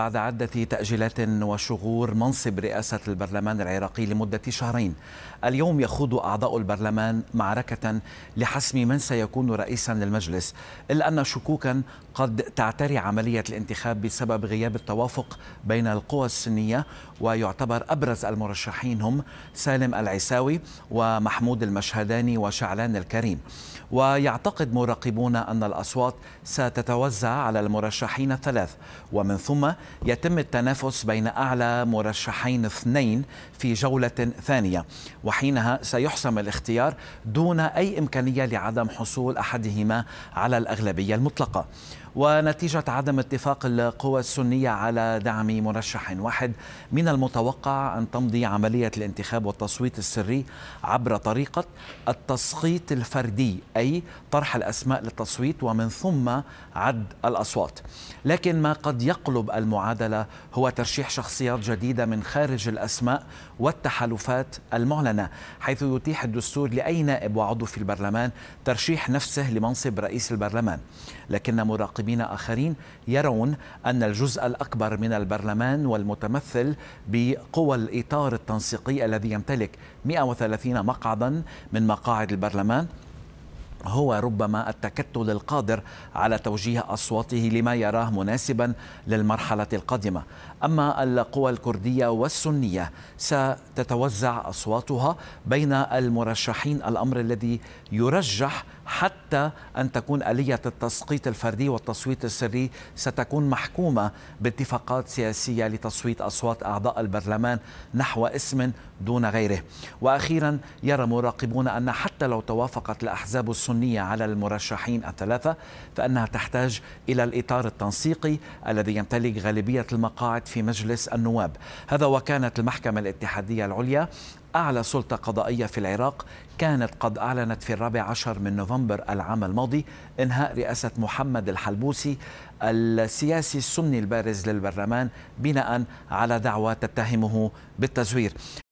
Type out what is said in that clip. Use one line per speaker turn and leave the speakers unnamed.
بعد عدة تأجيلات وشغور منصب رئاسة البرلمان العراقي لمدة شهرين اليوم يخوض أعضاء البرلمان معركة لحسم من سيكون رئيسا للمجلس إلا أن شكوكا قد تعتري عملية الانتخاب بسبب غياب التوافق بين القوى السنية ويعتبر أبرز المرشحين هم سالم العساوي ومحمود المشهداني وشعلان الكريم ويعتقد مراقبون أن الأصوات ستتوزع على المرشحين الثلاث ومن ثم يتم التنافس بين أعلى مرشحين اثنين في جولة ثانية وحينها سيحسم الاختيار دون أي إمكانية لعدم حصول أحدهما على الأغلبية المطلقة ونتيجة عدم اتفاق القوى السنية على دعم مرشح واحد من المتوقع أن تمضي عملية الانتخاب والتصويت السري عبر طريقة التسقيط الفردي أي طرح الأسماء للتصويت ومن ثم عد الأصوات لكن ما قد يقلب المعادلة هو ترشيح شخصيات جديدة من خارج الأسماء والتحالفات المعلنة حيث يتيح الدستور لأي نائب وعضو في البرلمان ترشيح نفسه لمنصب رئيس البرلمان لكن مراقبين آخرين يرون أن الجزء الأكبر من البرلمان والمتمثل بقوى الإطار التنسيقي الذي يمتلك 130 مقعدا من مقاعد البرلمان هو ربما التكتل القادر على توجيه اصواته لما يراه مناسبا للمرحله القادمه، اما القوى الكرديه والسنيه ستتوزع اصواتها بين المرشحين الامر الذي يرجح حتى ان تكون اليه التسقيط الفردي والتصويت السري ستكون محكومه باتفاقات سياسيه لتصويت اصوات اعضاء البرلمان نحو اسم دون غيره. واخيرا يرى مراقبون ان حتى لو توافقت الاحزاب السنية السنية على المرشحين الثلاثة فأنها تحتاج إلى الإطار التنسيقي الذي يمتلك غالبية المقاعد في مجلس النواب هذا وكانت المحكمة الاتحادية العليا أعلى سلطة قضائية في العراق كانت قد أعلنت في الرابع عشر من نوفمبر العام الماضي إنهاء رئاسة محمد الحلبوسي السياسي السني البارز للبرلمان بناء على دعوى تتهمه بالتزوير